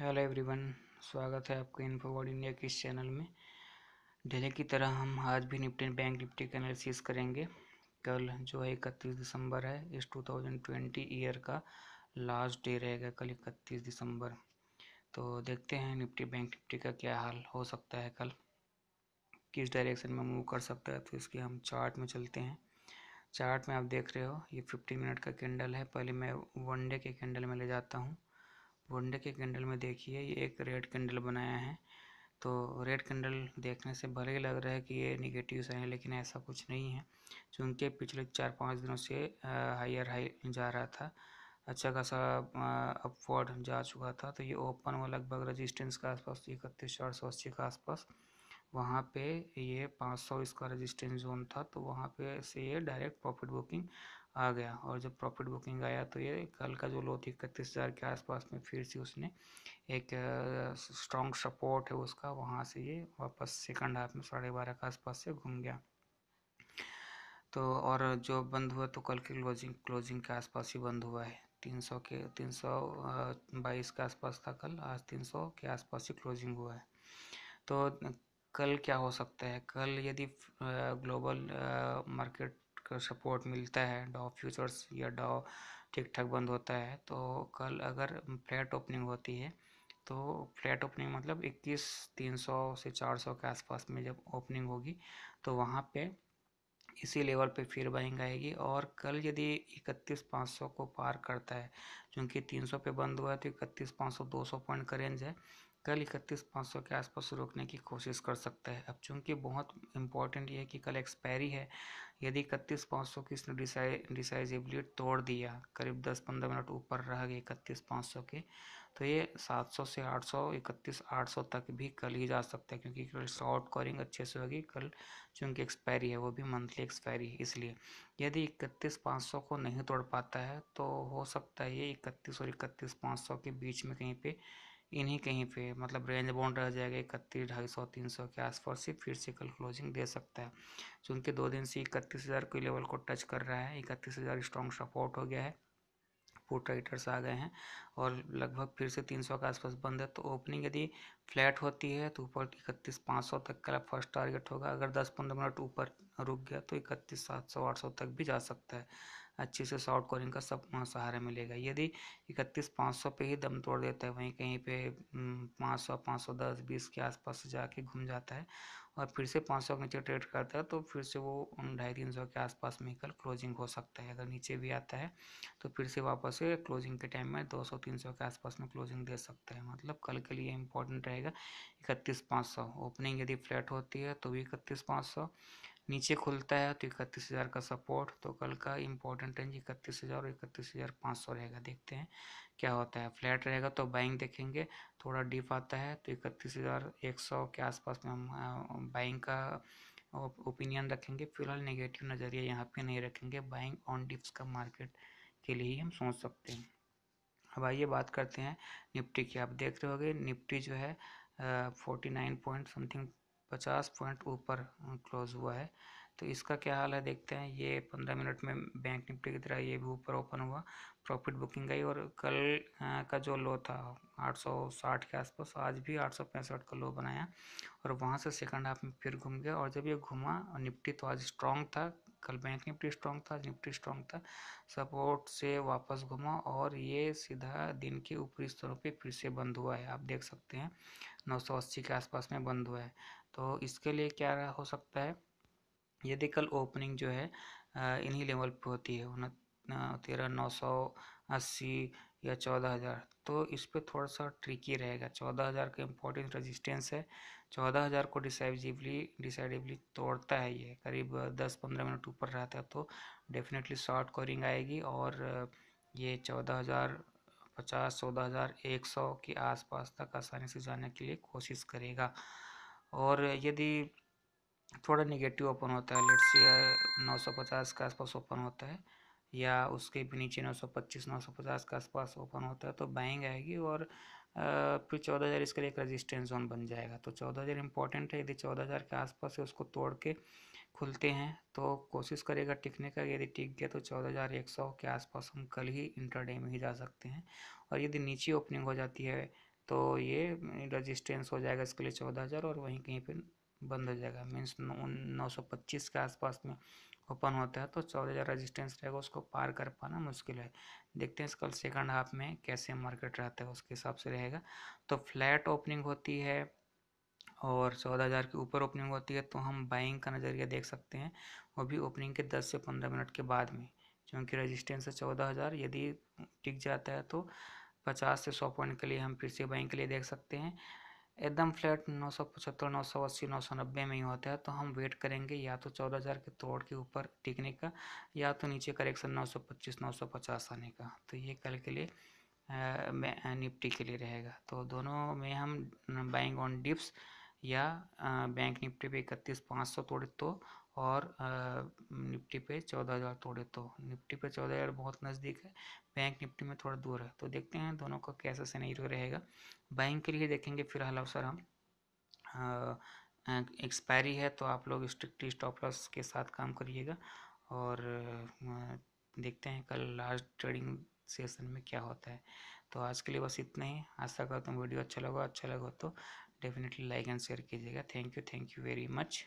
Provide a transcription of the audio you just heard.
hello everyone स्वागत है आपका इन्फोवर्ड इंडिया के इस चैनल में डेली की तरह हम आज भी निफ्टी बैंक निफ्टी का एनालिसिस करेंगे कल जो है इकतीस दिसंबर है इस 2020 ईयर का लास्ट डे रहेगा कल इकतीस दिसंबर तो देखते हैं निफ्टी बैंक निफ्टी का क्या हाल हो सकता है कल किस डायरेक्शन में मूव कर सकता है तो इसके हम चार्ट में चलते हैं चार्ट में आप देख रहे हो ये फिफ्टी मिनट का कैंडल है पहले मैं वन डे के कैंडल में ले जाता हूँ गोंडे के कैंडल में देखिए ये एक रेड कैंडल बनाया है तो रेड कैंडल देखने से भले ही लग रहा है कि ये निगेटिव साइन है लेकिन ऐसा कुछ नहीं है चूँकि पिछले चार पाँच दिनों से हायर हाई जा रहा था अच्छा खासा अपवर्ड जा चुका था तो ये ओपन हुआ लगभग रजिस्टेंस के आसपास इकतीस चार सौ अस्सी के आसपास वहाँ पे ये 500 इसका रेजिस्टेंस जोन था तो वहाँ पे से ये डायरेक्ट प्रॉफिट बुकिंग आ गया और जब प्रॉफिट बुकिंग आया तो ये कल का जो लो थी इकतीस हज़ार के आसपास में फिर से उसने एक स्ट्रॉन्ग सपोर्ट है उसका वहाँ से ये वापस सेकंड हाफ में साढ़े बारह के आसपास से घूम गया तो और जो बंद हुआ तो कल की क्लोजिंग क्लोजिंग के आसपास ही बंद हुआ है तीन सौ के तीन सौ बाईस के आसपास था कल आज तीन सौ के आसपास ही क्लोजिंग हुआ है तो कल क्या हो सकता है कल यदि ग्लोबल मार्केट का सपोर्ट मिलता है डॉ फ्यूचर्स या डॉ ठीक ठाक बंद होता है तो कल अगर फ्लैट ओपनिंग होती है तो फ्लैट ओपनिंग मतलब 21 300 से 400 के आसपास में जब ओपनिंग होगी तो वहाँ पे इसी लेवल पे फिर बाइंग आएगी और कल यदि इकतीस पाँच सौ को पार करता है क्योंकि तीन सौ पे बंद हुआ है तो इकतीस पाँच सौ दो सौ पॉइंट का रेंज है कल इकतीस पाँच सौ के आसपास रोकने की कोशिश कर सकता है अब चूंकि बहुत इंपॉर्टेंट ये है कि कल एक्सपायरी है यदि इकतीस पाँच सौ की इसने डिसाइजिबली तोड़ दिया करीब दस पंद्रह मिनट ऊपर रह गए इकतीस पाँच सौ के तो ये सात सौ से आठ सौ इकतीस आठ सौ तक भी कल ही जा सकता है क्योंकि कल शॉर्ट कॉलिंग अच्छे से होगी कल चूँकि एक्सपायरी है वो भी मंथली एक्सपायरी है इसलिए यदि इकतीस पाँच सौ को नहीं तोड़ पाता है तो हो सकता है ये इकतीस और इकतीस पाँच सौ के बीच में कहीं पर इन्हीं कहीं पे मतलब रेंज बाउंड रह जाएगा इकतीस ढाई सौ तीन सौ के आसपास से फिर से कल क्लोजिंग दे सकता है चूँकि दो दिन से इकतीस हज़ार के लेवल को टच कर रहा है इकतीस हज़ार स्ट्रॉन्ग सपोर्ट हो गया है पुट राइटर्स आ गए हैं और लगभग फिर से तीन सौ के आसपास बंद है तो ओपनिंग यदि फ्लैट होती है तो ऊपर इकतीस पाँच सौ तक का फर्स्ट टारगेट होगा अगर दस पंद्रह मिनट ऊपर रुक गया तो इकतीस सात सौ आठ सौ तक भी जा सकता है अच्छे से शॉर्ट कॉलिंग का सब सहारा मिलेगा यदि इकतीस पाँच सौ पे ही दम तोड़ देता है वहीं कहीं पे पाँच सौ पाँच सौ दस बीस के आसपास जाके घूम जाता है और फिर से पाँच सौ के नीचे ट्रेड करता है तो फिर से वो ढाई तीन सौ के आसपास में कल क्लोजिंग हो सकता है अगर नीचे भी आता है तो फिर से वापस से क्लोजिंग के टाइम में दो सौ तीन सौ के आसपास में क्लोजिंग दे सकता है मतलब कल के लिए इंपॉर्टेंट रहेगा इकतीस पाँच सौ ओपनिंग यदि फ्लैट होती है तो भी इकतीस पाँच सौ नीचे खुलता है तो इकतीस हज़ार का सपोर्ट तो कल का इम्पोर्टेंट रेंज इकतीस हज़ार और इकतीस हज़ार पाँच सौ रहेगा देखते हैं क्या होता है फ्लैट रहेगा तो बाइंग देखेंगे थोड़ा डीप आता है तो इकतीस हज़ार एक सौ के आसपास में हम बाइंग का ओपिनियन रखेंगे फिलहाल नेगेटिव नज़रिया यहाँ पे नहीं रखेंगे बाइंग ऑन डिप्स का मार्केट के लिए ही हम सोच सकते हैं अब आइए बात करते हैं निफ्टी की आप देख रहे हो निफ्टी जो है फोर्टी नाइन पॉइंट समथिंग पचास पॉइंट ऊपर क्लोज हुआ है तो इसका क्या हाल है देखते हैं ये पंद्रह मिनट में बैंक निफ्टी की तरह ये भी ऊपर ओपन हुआ प्रॉफिट बुकिंग गई और कल का जो लो था 860 के आसपास आज भी पैंसठ का लो बनाया और वहाँ से सेकंड हाफ में फिर घूम गया और जब ये घूमा निफ्टी तो आज स्ट्रॉन्ग था कल बैंक निफ्टी स्ट्रॉन्ग था आज निफ्टी स्ट्रॉन्ग था सपोर्ट से वापस घुमा और ये सीधा दिन के ऊपरी स्तरों पर फिर से बंद हुआ है आप देख सकते हैं नौ के आसपास में बंद हुआ है तो इसके लिए क्या हो सकता है यदि कल ओपनिंग जो है इन्हीं लेवल पे होती है तेरह नौ सौ अस्सी या चौदह हज़ार तो इस पर थोड़ा सा ट्रिकी रहेगा चौदह हज़ार का इम्पोर्टेंट रेजिस्टेंस है चौदह हज़ार को डिसाइजिवली डिसाइडिवली तोड़ता है ये करीब दस पंद्रह मिनट ऊपर रहता है तो डेफिनेटली शॉर्ट कोरिंग आएगी और ये चौदह हज़ार पचास चौदह हज़ार एक सौ के आसपास तक आसानी से जाने के लिए कोशिश करेगा और यदि थोड़ा निगेटिव ओपन होता है लेट्स से नौ सौ पचास के आसपास ओपन होता है या उसके भी नीचे नौ सौ पच्चीस नौ सौ पचास के आसपास ओपन होता है तो बाइंग आएगी और फिर चौदह हज़ार इसके लिए एक रजिस्टेंस जोन बन जाएगा तो चौदह हज़ार इंपॉर्टेंट है यदि चौदह हज़ार के आसपास से उसको तोड़ के खुलते हैं तो कोशिश करेगा टिकने का यदि टिक गया तो चौदह हज़ार एक सौ के आसपास हम कल ही इंटरडे में ही जा सकते हैं और यदि नीचे ओपनिंग हो जाती है तो ये रजिस्टेंस हो जाएगा इसके लिए चौदह हज़ार और वहीं कहीं पे बंद हो जाएगा मीन्स नौ सौ पच्चीस के आसपास में ओपन होता है तो चौदह हज़ार रजिस्टेंस रहेगा उसको पार कर पाना मुश्किल है देखते हैं कल सेकंड हाफ में कैसे मार्केट रहता है उसके हिसाब से रहेगा तो फ्लैट ओपनिंग होती है और चौदह हज़ार के ऊपर ओपनिंग होती है तो हम बाइंग का नज़रिया देख सकते हैं वो भी ओपनिंग के दस से पंद्रह मिनट के बाद में क्योंकि रजिस्टेंस है चौदह हज़ार यदि टिक जाता है तो पचास से सौ पॉइंट के लिए हम फिर से बैंक के लिए देख सकते हैं एकदम फ्लैट नौ सौ पचहत्तर नौ सौ अस्सी नौ सौ नब्बे में ही होता है तो हम वेट करेंगे या तो चौदह हज़ार के तोड़ के ऊपर टिकने का या तो नीचे करेक्शन नौ सौ पच्चीस नौ सौ पचास आने का तो ये कल के लिए निफ्टी के लिए रहेगा तो दोनों में हम बाइंग ऑन डिप्स या बैंक निफ्टी पे इकतीस पाँच सौ तोड़े तो और निफ्टी पे चौदह हज़ार तोड़े तो निफ्टी पे चौदह हज़ार बहुत नज़दीक है बैंक निफ्टी में थोड़ा दूर है तो देखते हैं दोनों का कैसा सिनेरियो रहेगा बैंक के लिए देखेंगे फिलहाल अवसर हम एक्सपायरी है तो आप लोग स्ट्रिक्टली स्टॉप लॉस के साथ काम करिएगा और देखते हैं कल लास्ट ट्रेडिंग सेशन में क्या होता है तो आज के लिए बस इतना ही आशा करता हूँ वीडियो अच्छा लगा अच्छा लगा तो डेफिनेटली लाइक एंड शेयर कीजिएगा thank you thank you very much